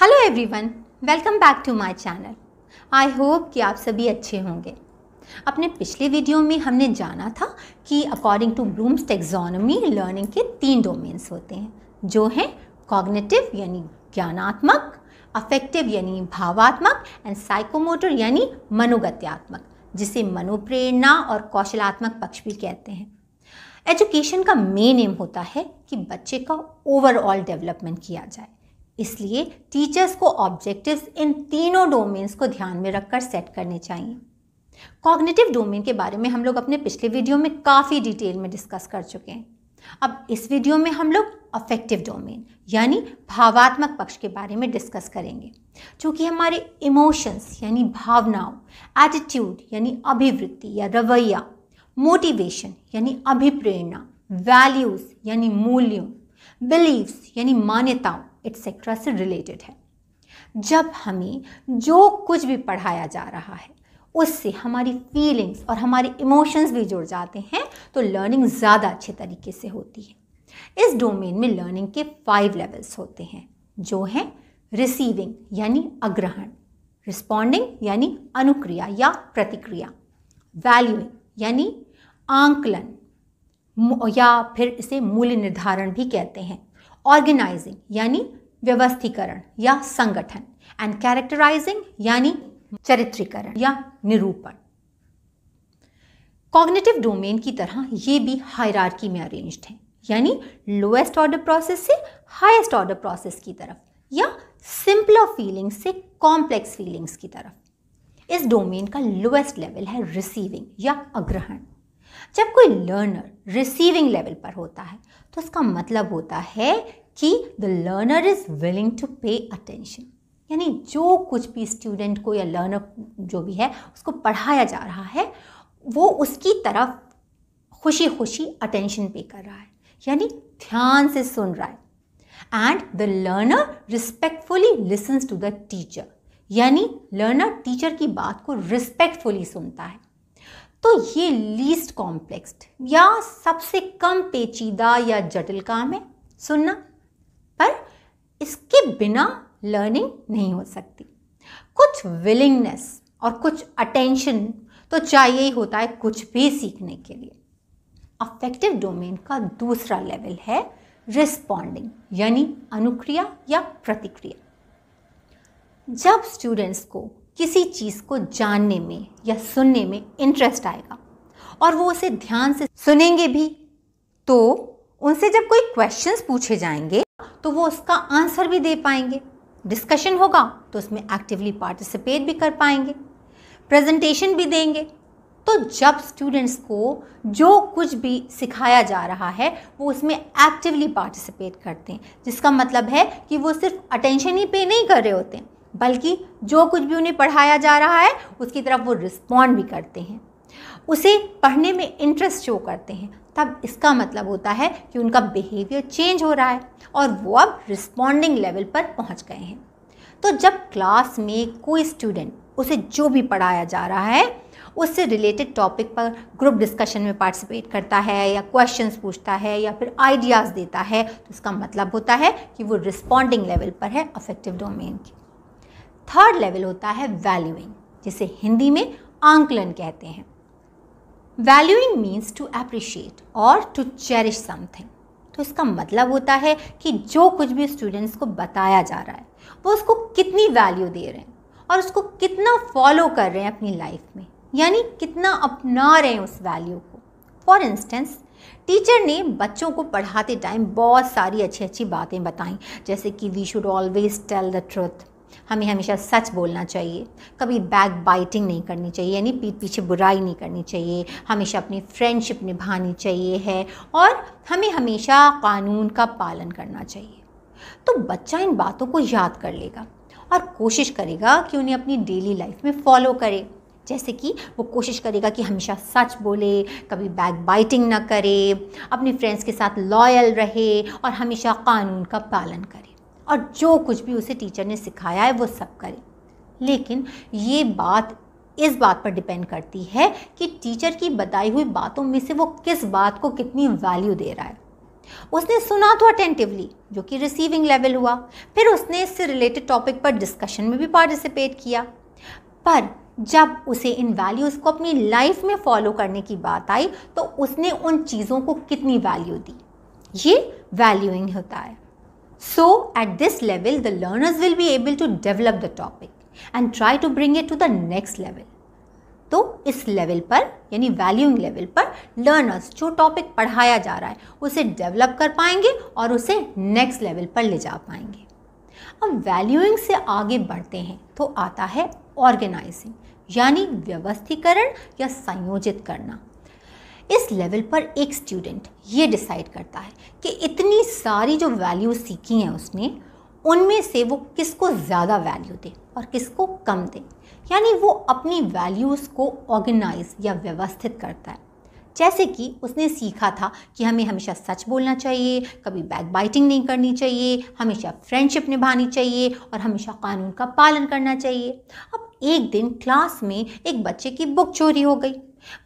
Hello everyone welcome back to my channel I hope कि आप सभी अच्छे होंगे अपने पिछले वीडियो में हमने जाना था कि according to Bloom's taxonomy learning के तीन डोमेन्स होते हैं जो हैं कॉग्निटिव यानी ज्ञानात्मक अफेक्टिव यानी भावात्मक एंड साइकोमोटर यानी मनोगत्यात्मक जिसे मनोप्रेरणा और कौशलात्मक पक्ष भी कहते हैं एजुकेशन का मेन एम होता है कि बच्चे का ओवरऑल डेवलपमेंट किया जाए इसलिए टीचर्स को ऑब्जेक्टिव्स इन तीनों डोमेन्स को ध्यान में रखकर सेट करने चाहिए कॉग्निटिव डोमेन के बारे में हम लोग अपने पिछले वीडियो में काफ़ी डिटेल में डिस्कस कर चुके हैं अब इस वीडियो में हम लोग अफेक्टिव डोमेन यानी भावात्मक पक्ष के बारे में डिस्कस करेंगे चूँकि हमारे इमोशंस यानी भावनाओं एटीट्यूड यानी अभिवृत्ति या रवैया मोटिवेशन यानी अभिप्रेरणा वैल्यूज़ यानी मूल्यों बिलीव्स यानी मान्यताओं एट्सेट्रा से रिलेटेड है जब हमें जो कुछ भी पढ़ाया जा रहा है उससे हमारी फीलिंग्स और हमारे इमोशंस भी जुड़ जाते हैं तो लर्निंग ज़्यादा अच्छे तरीके से होती है इस डोमेन में लर्निंग के फाइव लेवल्स होते हैं जो हैं रिसीविंग यानी अग्रहण रिस्पॉन्डिंग यानी अनुक्रिया या प्रतिक्रिया वैल्यूइंग यानी आंकलन या फिर इसे मूल्य निर्धारण भी कहते हैं ऑर्गेनाइजिंग यानी व्यवस्थीकरण या संगठन एंड कैरेक्टराइजिंग यानी चरित्रीकरण या निरूपण कॉग्निटिव डोमेन की तरह ये भी हायरार्की में अरेंज्ड है यानी लोएस्ट ऑर्डर प्रोसेस से हाईएस्ट ऑर्डर प्रोसेस की तरफ या सिंपलर फीलिंग्स से कॉम्प्लेक्स फीलिंग्स की तरफ इस डोमेन का लोएस्ट लेवल है रिसीविंग या अग्रहण जब कोई लर्नर रिसीविंग लेवल पर होता है तो उसका मतलब होता है कि the learner is willing to pay attention यानी जो कुछ भी स्टूडेंट को या लर्नर जो भी है उसको पढ़ाया जा रहा है वो उसकी तरफ खुशी खुशी अटेंशन पे कर रहा है यानी ध्यान से सुन रहा है and the learner respectfully listens to the teacher यानी लर्नर टीचर की बात को रिस्पेक्टफुली सुनता है तो ये लीस्ट कॉम्प्लेक्स या सबसे कम पेचीदा या जटिल काम है सुनना पर इसके बिना लर्निंग नहीं हो सकती कुछ विलिंगनेस और कुछ अटेंशन तो चाहिए ही होता है कुछ भी सीखने के लिए अफेक्टिव डोमेन का दूसरा लेवल है रिस्पॉन्डिंग यानी अनुक्रिया या प्रतिक्रिया जब स्टूडेंट्स को किसी चीज़ को जानने में या सुनने में इंटरेस्ट आएगा और वो उसे ध्यान से सुनेंगे भी तो उनसे जब कोई क्वेश्चंस पूछे जाएंगे तो वो उसका आंसर भी दे पाएंगे डिस्कशन होगा तो उसमें एक्टिवली पार्टिसिपेट भी कर पाएंगे प्रेजेंटेशन भी देंगे तो जब स्टूडेंट्स को जो कुछ भी सिखाया जा रहा है वो उसमें एक्टिवली पार्टिसिपेट करते हैं जिसका मतलब है कि वो सिर्फ अटेंशन ही पे नहीं कर रहे होते हैं बल्कि जो कुछ भी उन्हें पढ़ाया जा रहा है उसकी तरफ वो रिस्पॉन्ड भी करते हैं उसे पढ़ने में इंटरेस्ट शो करते हैं तब इसका मतलब होता है कि उनका बिहेवियर चेंज हो रहा है और वो अब रिस्पॉन्डिंग लेवल पर पहुंच गए हैं तो जब क्लास में कोई स्टूडेंट उसे जो भी पढ़ाया जा रहा है उससे रिलेटेड टॉपिक पर ग्रुप डिस्कशन में पार्टिसिपेट करता है या क्वेश्चंस पूछता है या फिर आइडियाज़ देता है तो इसका मतलब होता है कि वो रिस्पॉन्डिंग लेवल पर है अफेक्टिव डोमेन की थर्ड लेवल होता है वैल्यूइंग जिसे हिंदी में आंकलन कहते हैं वैल्यूइंग मीन्स टू अप्रिशिएट और टू चेरिश समथिंग तो इसका मतलब होता है कि जो कुछ भी स्टूडेंट्स को बताया जा रहा है वो उसको कितनी वैल्यू दे रहे हैं और उसको कितना फॉलो कर रहे हैं अपनी लाइफ में यानी कितना अपना रहे हैं उस वैल्यू को फॉर इंस्टेंस टीचर ने बच्चों को पढ़ाते टाइम बहुत सारी अच्छी अच्छी बातें बताई जैसे कि we should always tell the truth हमें हमेशा सच बोलना चाहिए कभी बैक बाइटिंग नहीं करनी चाहिए यानी पीठ पीछे बुराई नहीं करनी चाहिए हमेशा अपनी फ्रेंडशिप निभानी चाहिए है और हमें हमेशा कानून का पालन करना चाहिए तो बच्चा इन बातों को याद कर लेगा और कोशिश करेगा कि उन्हें अपनी डेली लाइफ में फॉलो करे जैसे कि वो कोशिश करेगा कि हमेशा सच बोले कभी बैक बाइटिंग ना करे अपने फ्रेंड्स के साथ लॉयल रहे और हमेशा कानून का पालन करे और जो कुछ भी उसे टीचर ने सिखाया है वो सब करे लेकिन ये बात इस बात पर डिपेंड करती है कि टीचर की बताई हुई बातों में से वो किस बात को कितनी वैल्यू दे रहा है उसने सुना तो अटेंटिवली जो कि रिसीविंग लेवल हुआ फिर उसने इससे रिलेटेड टॉपिक पर डिस्कशन में भी पार्टिसिपेट किया पर जब उसे इन वैल्यूज़ को अपनी लाइफ में फॉलो करने की बात आई तो उसने उन चीज़ों को कितनी वैल्यू दी ये वैल्यूइंग होता है So at this level, the learners will be able to develop the topic and try to bring it to the next level. तो इस लेवल पर यानी वैल्यूइंग लेवल पर लर्नर्स जो टॉपिक पढ़ाया जा रहा है उसे डेवलप कर पाएंगे और उसे नेक्स्ट लेवल पर ले जा पाएंगे अब वैल्यूइंग से आगे बढ़ते हैं तो आता है ऑर्गेनाइजिंग यानी व्यवस्थीकरण या संयोजित करना इस लेवल पर एक स्टूडेंट ये डिसाइड करता है कि इतनी सारी जो वैल्यूज सीखी हैं उसने उनमें से वो किसको ज़्यादा वैल्यू दे और किसको कम दे यानी वो अपनी वैल्यूज़ को ऑर्गेनाइज या व्यवस्थित करता है जैसे कि उसने सीखा था कि हमें हमेशा सच बोलना चाहिए कभी बैक बाइटिंग नहीं करनी चाहिए हमेशा फ्रेंडशिप निभानी चाहिए और हमेशा कानून का पालन करना चाहिए अब एक दिन क्लास में एक बच्चे की बुक चोरी हो गई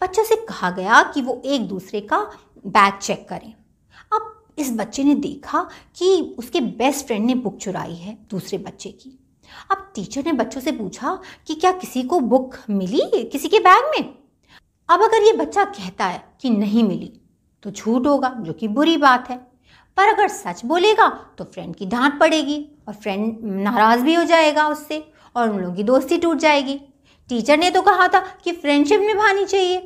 बच्चों से कहा गया कि वो एक दूसरे का बैग चेक करें अब इस बच्चे ने देखा कि उसके बेस्ट फ्रेंड ने बुक चुराई है दूसरे बच्चे की अब टीचर ने बच्चों से पूछा कि क्या किसी को बुक मिली किसी के बैग में अब अगर ये बच्चा कहता है कि नहीं मिली तो झूठ होगा जो कि बुरी बात है पर अगर सच बोलेगा तो फ्रेंड की डांट पड़ेगी और फ्रेंड नाराज़ भी हो जाएगा उससे और उन लोगों की दोस्ती टूट जाएगी टीचर ने तो कहा था कि फ्रेंडशिप निभानी चाहिए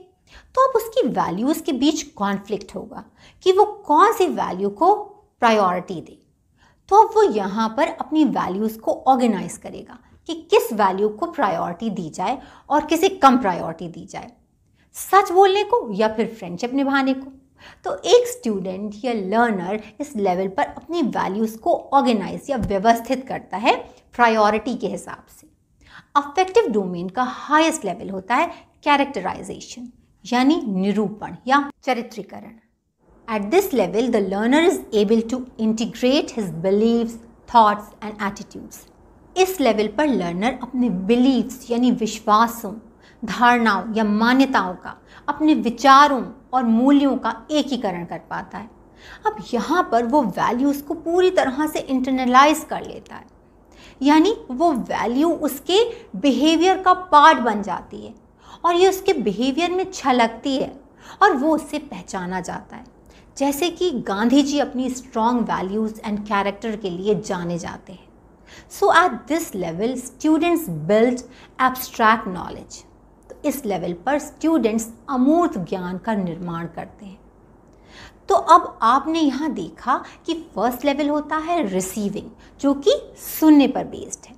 तो अब उसकी वैल्यूज़ के बीच कॉन्फ्लिक्ट होगा कि वो कौन सी वैल्यू को प्रायोरिटी दे तो अब वो यहाँ पर अपनी वैल्यूज़ को ऑर्गेनाइज करेगा कि किस वैल्यू को प्रायोरिटी दी जाए और किसे कम प्रायोरिटी दी जाए सच बोलने को या फिर फ्रेंडशिप निभाने को तो एक स्टूडेंट या लर्नर इस लेवल पर अपनी वैल्यूज़ को ऑर्गेनाइज या व्यवस्थित करता है प्रायोरिटी के हिसाब से अफेक्टिव डोमेन का हाईएस्ट लेवल होता है कैरेक्टराइजेशन यानी निरूपण या चरित्रीकरण at this level the learner is able to integrate his beliefs thoughts and attitudes इस लेवल पर लर्नर अपने बिलीव्स यानी विश्वासों धारणाओं या मान्यताओं का अपने विचारों और मूल्यों का एकीकरण कर पाता है अब यहाँ पर वो वैल्यूज़ को पूरी तरह से इंटरनलाइज कर लेता है यानी वो वैल्यू उसके बिहेवियर का पार्ट बन जाती है और ये उसके बिहेवियर में छलकती है और वो उससे पहचाना जाता है जैसे कि गांधी जी अपनी स्ट्रॉन्ग वैल्यूज़ एंड कैरेक्टर के लिए जाने जाते हैं so at this level students build abstract knowledge तो इस लेवल पर स्टूडेंट्स अमूर्त ज्ञान का निर्माण करते हैं तो अब आपने यहाँ देखा कि फर्स्ट लेवल होता है रिसीविंग जो कि सुनने पर बेस्ड है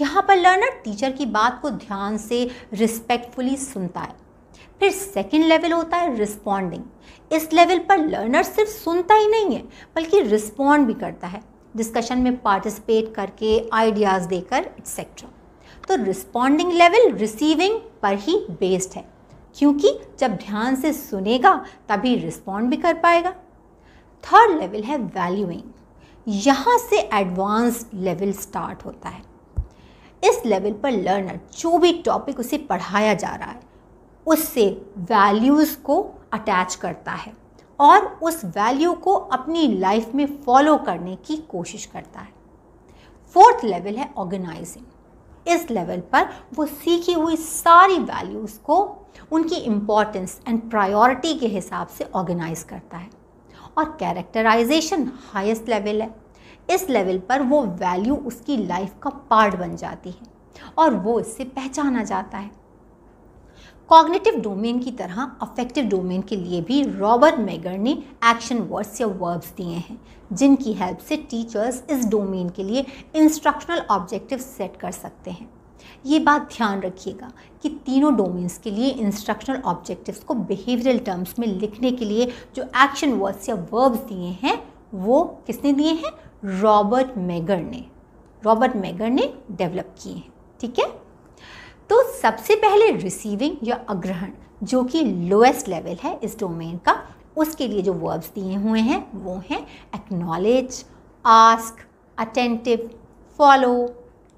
यहाँ पर लर्नर टीचर की बात को ध्यान से रिस्पेक्टफुली सुनता है फिर सेकेंड लेवल होता है रिस्पॉन्डिंग इस लेवल पर लर्नर सिर्फ सुनता ही नहीं है बल्कि रिस्पॉन्ड भी करता है डिस्कशन में पार्टिसिपेट करके आइडियाज़ देकर एक्सेट्रा तो रिस्पॉन्डिंग लेवल रिसीविंग पर ही बेस्ड है क्योंकि जब ध्यान से सुनेगा तभी रिस्पॉन्ड भी कर पाएगा थर्ड लेवल है वैल्यूइंग यहाँ से एडवांस लेवल स्टार्ट होता है इस लेवल पर लर्नर जो भी टॉपिक उसे पढ़ाया जा रहा है उससे वैल्यूज़ को अटैच करता है और उस वैल्यू को अपनी लाइफ में फॉलो करने की कोशिश करता है फोर्थ लेवल है ऑर्गेनाइजिंग इस लेवल पर वो सीखी हुई सारी वैल्यूज़ को उनकी इम्पॉर्टेंस एंड प्रायोरिटी के हिसाब से ऑर्गेनाइज करता है और कैरेक्टराइजेशन हाईएस्ट लेवल है इस लेवल पर वो वैल्यू उसकी लाइफ का पार्ट बन जाती है और वो इससे पहचाना जाता है कॉग्निटिव डोमेन की तरह अफेक्टिव डोमेन के लिए भी रॉबर्ट मेगर ने एक्शन वर्ड्स या वर्ब्स दिए हैं जिनकी हेल्प से टीचर्स इस डोमेन के लिए इंस्ट्रक्शनल ऑब्जेक्टिव सेट कर सकते हैं ये बात ध्यान रखिएगा कि तीनों डोमेन्स के लिए इंस्ट्रक्शनल ऑब्जेक्टिव्स को बिहेवियरल टर्म्स में लिखने के लिए जो एक्शन वर्ड्स या वर्ब्स दिए हैं वो किसने दिए हैं रॉबर्ट मेगर ने रॉबर्ट मेगर ने डेवलप किए हैं ठीक है तो सबसे पहले रिसीविंग या अग्रहण जो कि लोएस्ट लेवल है इस डोमेन का उसके लिए जो वर्ब्स दिए हुए हैं वो हैं acknowledge ask attentive follow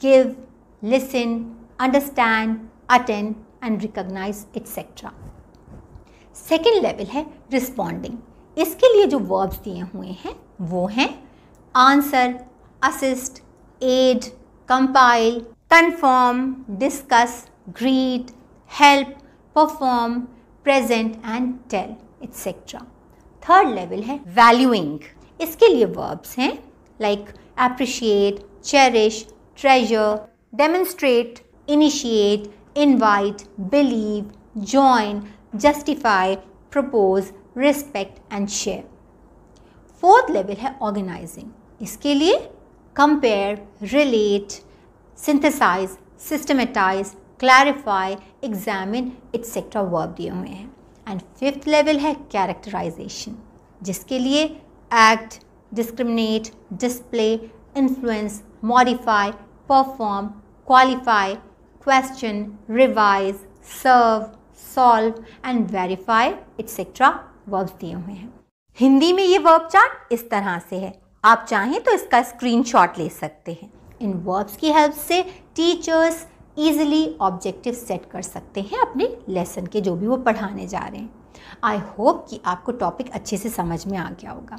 give listen, understand, attend and recognize etc. Second level है रिस्पॉन्डिंग इसके लिए जो वर्ब्स दिए हुए हैं वो हैं answer assist aid compile confirm discuss greet help perform present and tell etcetera third level है वैल्यूइंग इसके लिए वर्ब्स हैं like appreciate cherish treasure demonstrate, initiate, invite, believe, join, justify, propose, respect and share. Fourth level is organizing. Iske liye, compare, relate, synthesize, systematize, clarify, examine, etc. verb diye hue And fifth level is characterization. Jiske liye, act, discriminate, display, influence, modify, perform, qualify, question, revise, serve, solve and verify etc. Verbs दिए हुए हैं हिंदी में ये verb chart इस तरह से है आप चाहें तो इसका स्क्रीनशॉट ले सकते हैं इन वर्ब्स की हेल्प से टीचर्स ईजिली ऑब्जेक्टिव सेट कर सकते हैं अपने लेसन के जो भी वो पढ़ाने जा रहे हैं आई होप कि आपको टॉपिक अच्छे से समझ में आ गया होगा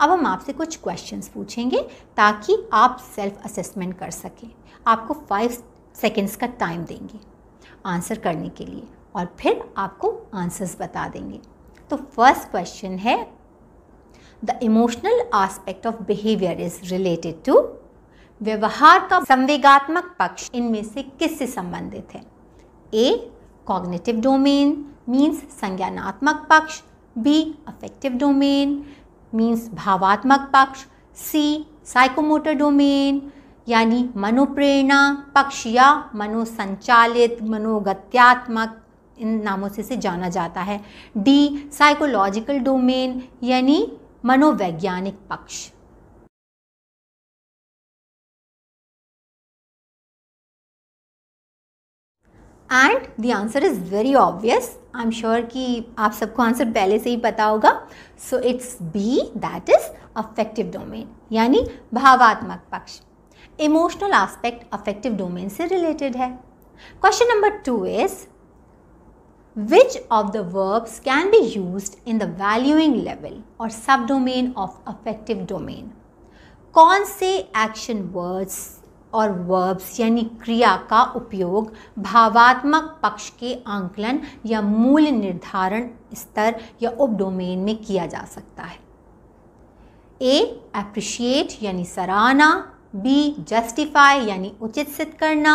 अब हम आपसे कुछ क्वेश्चंस पूछेंगे ताकि आप सेल्फ असेसमेंट कर सकें आपको फाइव सेकेंड्स का टाइम देंगे आंसर करने के लिए और फिर आपको आंसर्स बता देंगे तो फर्स्ट क्वेश्चन है the emotional aspect of behaviour is related to व्यवहार का संवेगात्मक पक्ष इनमें से किससे संबंधित है ए कॉग्निटिव डोमेन मीन्स संज्ञानात्मक पक्ष बी अफेक्टिव डोमेन मीन्स भावात्मक पक्ष सी साइकोमोटर डोमेन यानी मनोप्रेरणा पक्ष या मनोसंचालित मनोगत्यात्मक इन नामों से इसे जाना जाता है डी साइकोलॉजिकल डोमेन यानी मनोवैज्ञानिक पक्ष and the answer is very obvious I am sure कि आप सबको आंसर पहले से ही पता होगा so it's B that is affective domain यानी भावात्मक पक्ष इमोशनल एस्पेक्ट अफेक्टिव डोमेन से रिलेटेड है question number two is which of the verbs can be used in the valuing level or subdomain of affective domain कौन से action words और verbs यानी क्रिया का उपयोग भावात्मक पक्ष के आंकलन या मूल निर्धारण स्तर या उपडोमेन में किया जा सकता है ए अप्रिशिएट यानी सराहना बी जस्टिफाई यानी उचित सिद्ध करना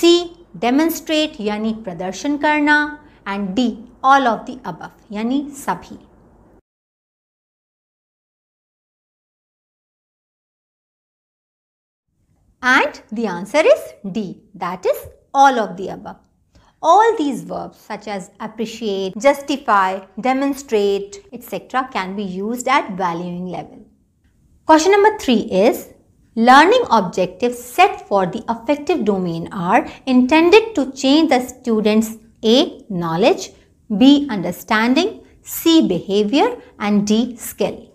सी डेमोन्स्ट्रेट यानी प्रदर्शन करना and D all of the above यानी सभी And the answer is D, that is all of the above. All these verbs such as appreciate, justify, demonstrate, etc. can be used at valuing level. Question number 3 is Learning objectives set for the affective domain are intended to change the student's A. Knowledge, B. Understanding, C. Behavior and D. Skill.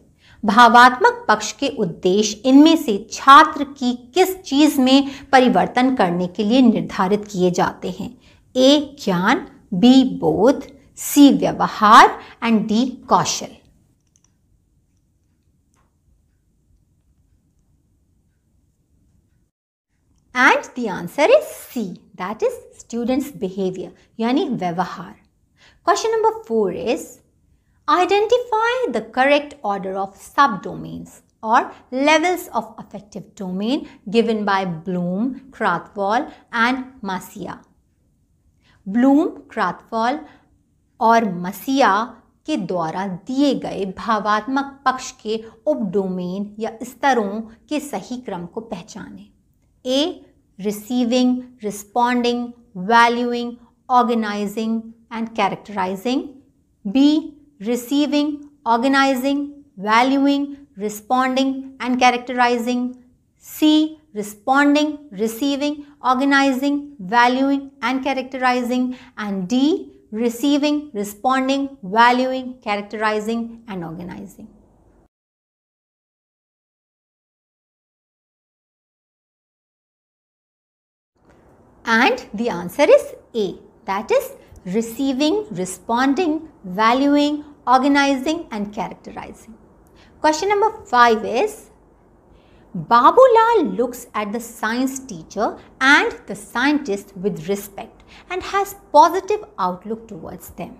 भावात्मक पक्ष के उद्देश्य इनमें से छात्र की किस चीज में परिवर्तन करने के लिए निर्धारित किए जाते हैं ए ज्ञान बी बोध सी व्यवहार एंड डी कौशल and the answer is C that is students behaviour यानी व्यवहार question number four is Identify the correct order of subdomains or levels of affective domain given by Bloom, Krathwohl and Masia. bloom Krathwohl और Masia के द्वारा दिए गए भावात्मक पक्ष के उपडोमेन या स्तरों के सही क्रम को पहचानें A receiving responding valuing organizing and characterizing B receiving, organizing, valuing, responding and characterizing. C. Responding, receiving, organizing, valuing and characterizing. And D. Receiving, responding, valuing, characterizing and organizing. And the answer is A. That is receiving, responding, valuing, organizing and characterizing. Question number 5 is Babulal looks at the science teacher and the scientist with respect and has positive outlook towards them.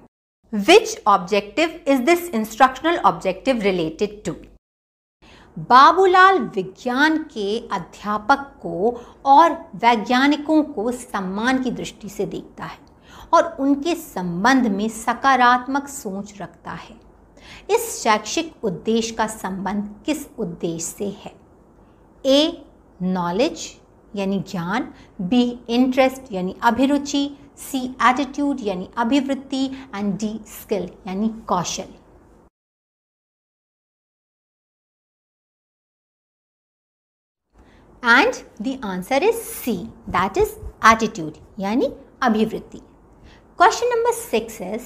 Which objective is this instructional objective related to? Babulal विज्ञान के अध्यापक को और वैज्ञानिकों को सम्मान की दृष्टि से देखता है और उनके संबंध में सकारात्मक सोच रखता है इस शैक्षिक उद्देश्य का संबंध किस उद्देश्य से है ए नॉलेज यानी ज्ञान बी इंटरेस्ट यानी अभिरुचि सी एटीट्यूड यानी अभिवृत्ति एंड डी स्किल यानी कौशल and the answer is C that is attitude यानी अभिवृत्ति Question number 6 is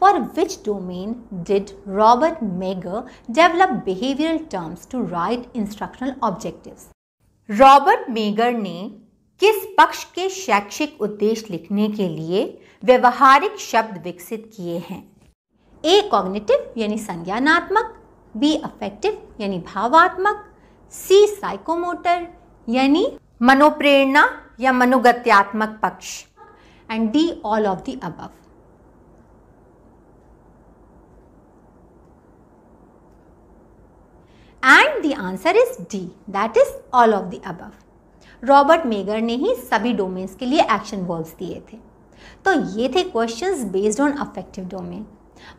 For which domain did Robert Meagher develop behavioral terms to write instructional objectives? Robert Mager ने किस पक्ष के शैक्षिक उद्देश्य लिखने के लिए व्यवहारिक शब्द विकसित किए हैं ए कॉग्निटिव यानी संज्ञानात्मक बी अफेक्टिव यानी भावात्मक सी साइकोमोटर यानी मनोप्रेरणा या मनोगत्यात्मक पक्ष and D all of the above. And the answer is D that is all of the above. Robert Mager ने ही सभी डोमेन्स के लिए एक्शन वर्ब्स दिए थे तो ये थे questions based on affective domain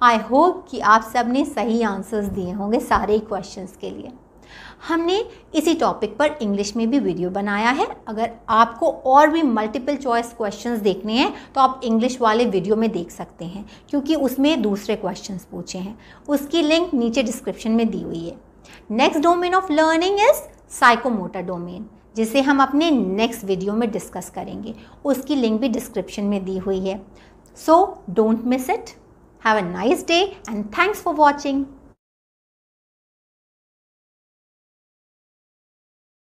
I hope कि आप सब ने सही आंसर्स दिए होंगे सारे क्वेश्चंस के लिए हमने इसी टॉपिक पर इंग्लिश में भी वीडियो बनाया है अगर आपको और भी मल्टीपल चॉइस क्वेश्चंस देखने हैं तो आप इंग्लिश वाले वीडियो में देख सकते हैं क्योंकि उसमें दूसरे क्वेश्चंस पूछे हैं उसकी लिंक नीचे डिस्क्रिप्शन में दी हुई है next domain of learning is psychomotor domain जिसे हम अपने नेक्स्ट वीडियो में डिस्कस करेंगे उसकी लिंक भी डिस्क्रिप्शन में दी हुई है so don't miss it have a nice day and thanks for watching